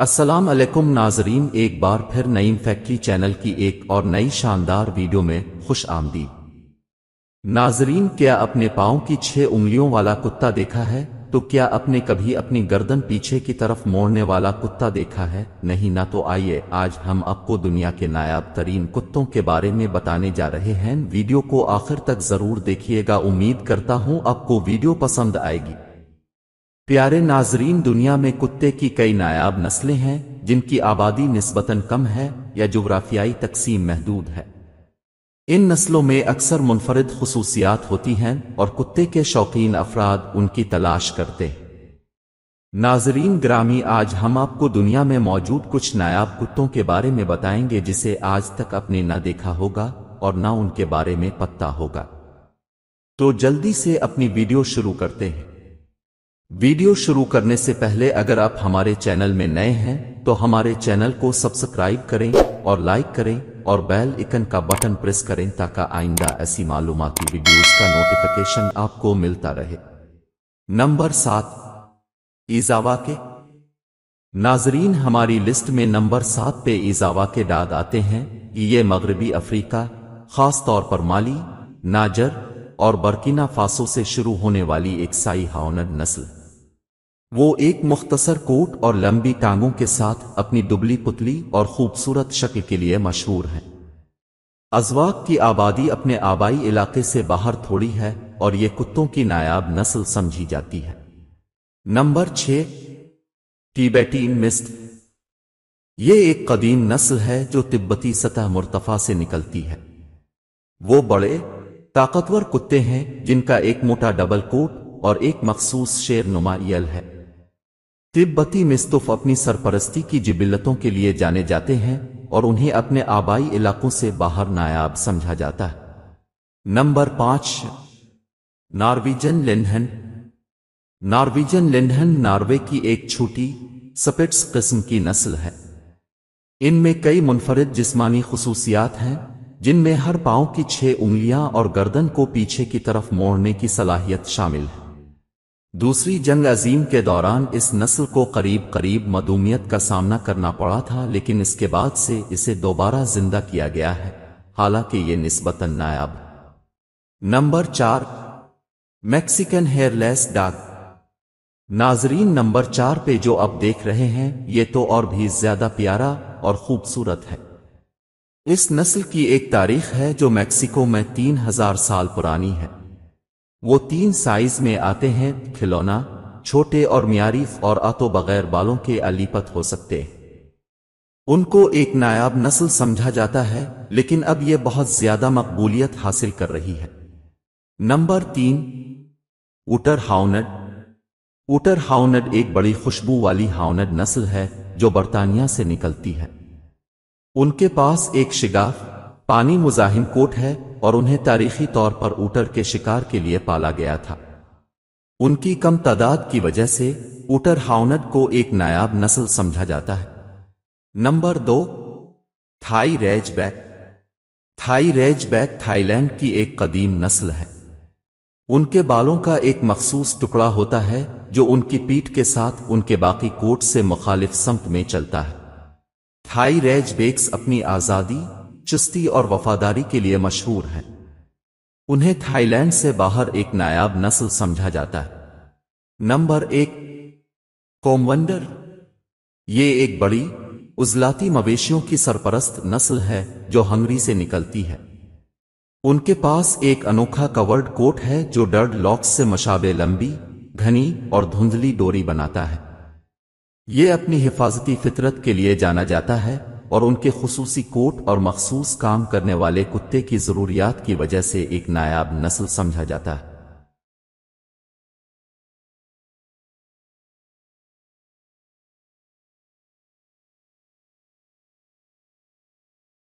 असलम नाजरीन एक बार फिर नईम फैक्ट्री चैनल की एक और नई शानदार वीडियो में खुश आमदी नाजरीन क्या अपने पाओं की छह उंगलियों वाला कुत्ता देखा है तो क्या आपने कभी अपनी गर्दन पीछे की तरफ मोड़ने वाला कुत्ता देखा है नहीं ना तो आइए आज हम आपको दुनिया के नायाब तरीन कुत्तों के बारे में बताने जा रहे हैं वीडियो को आखिर तक जरूर देखिएगा उम्मीद करता हूँ आपको वीडियो पसंद आएगी प्यारे नाजरीन दुनिया में कुत्ते की कई नायाब नस्लें हैं जिनकी आबादी नस्बता कम है या जोग्राफियाई तकसीम महदूद है इन नस्लों में अक्सर मुनफरद खसूसियात होती हैं और कुत्ते के शौकीन अफराद उनकी तलाश करते हैं नाजरीन ग्रामी आज हम आपको दुनिया में मौजूद कुछ नायाब कुत्तों के बारे में बताएंगे जिसे आज तक आपने न देखा होगा और न उनके बारे में पता होगा तो जल्दी से अपनी वीडियो शुरू करते हैं वीडियो शुरू करने से पहले अगर आप हमारे चैनल में नए हैं तो हमारे चैनल को सब्सक्राइब करें और लाइक करें और बैल इकन का बटन प्रेस करें ताकि आइंदा ऐसी मालूमती वीडियोस का नोटिफिकेशन आपको मिलता रहे नंबर सात इजावा के नाजरीन हमारी लिस्ट में नंबर सात पे ईजावा के दाद आते हैं ये मगरबी अफ्रीका खास तौर पर माली नाजर और बर्किना फासो से शुरू होने वाली एक साई हाउनर नस्ल वो एक मुख्तसर कोट और लंबी टांगों के साथ अपनी दुबली पुतली और खूबसूरत शक्ल के लिए मशहूर हैं अजवाक की आबादी अपने आबाई इलाके से बाहर थोड़ी है और ये कुत्तों की नायाब नस्ल समझी जाती है नंबर छ टीबेटीन मिस्ट ये एक कदीम नस्ल है जो तिब्बती सतह मुर्तफा से निकलती है वो बड़े ताकतवर कुत्ते हैं जिनका एक मोटा डबल कोट और एक मखसूस शेर नुमा यल है तिब्बती मिस्तुफ अपनी सरपरस्ती की जिबिलतों के लिए जाने जाते हैं और उन्हें अपने आबाई इलाकों से बाहर नायाब समझा जाता है नंबर पांच नॉर्वीजन लिन्हन नॉर्वीजन लिन्हन नार्वे की एक छोटी सपेट्स किस्म की नस्ल है इनमें कई मुनफरद जिस्मानी खसूसियात हैं जिनमें हर पांव की छह उंगलियां और गर्दन को पीछे की तरफ मोड़ने की सलाहियत शामिल है दूसरी जंग अजीम के दौरान इस नस्ल को करीब करीब मदूमियत का सामना करना पड़ा था लेकिन इसके बाद से इसे दोबारा जिंदा किया गया है हालांकि ये नस्बता नायाब नंबर चार मैक्सिकन हेयरलेस डाग नाजरीन नंबर चार पे जो आप देख रहे हैं ये तो और भी ज्यादा प्यारा और खूबसूरत है इस नस्ल की एक तारीख है जो मैक्सिको में तीन हजार साल पुरानी है वो तीन साइज में आते हैं खिलौना छोटे और म्यारीफ और आतो बगैर बालों के अलीपत हो सकते हैं उनको एक नायाब नस्ल समझा जाता है लेकिन अब यह बहुत ज्यादा मकबूलियत हासिल कर रही है नंबर तीन उटर हाउनड उटर हाउनड एक बड़ी खुशबू वाली हाउनड नस्ल है जो बर्तानिया से निकलती है उनके पास एक शिगाफ पानी मुजाहिम कोट है और उन्हें तारीखी तौर पर ऊटर के शिकार के लिए पाला गया था उनकी कम तादाद की वजह से ऊटर हाउनट को एक नायाब नस्ल समझा जाता है नंबर दो Thai back Thai back Thailand की एक कदीम नस्ल है उनके बालों का एक मखसूस टुकड़ा होता है जो उनकी पीठ के साथ उनके बाकी कोट से मुखालिफ समत में चलता है थाई बेक्स अपनी आज़ादी चुस्ती और वफादारी के लिए मशहूर हैं उन्हें थाईलैंड से बाहर एक नायाब नस्ल समझा जाता है नंबर एक कोमवंडर ये एक बड़ी उजलाती मवेशियों की सरपरस्त नस्ल है जो हंगरी से निकलती है उनके पास एक अनोखा कवर्ड कोट है जो डर्ड लॉक्स से मशाबे लंबी घनी और धुंधली डोरी बनाता है ये अपनी हिफाजती फितरत के लिए जाना जाता है और उनके खसूसी कोट और मखसूस काम करने वाले कुत्ते की ज़रूरियात की वजह से एक नायाब नस्ल समझा जाता है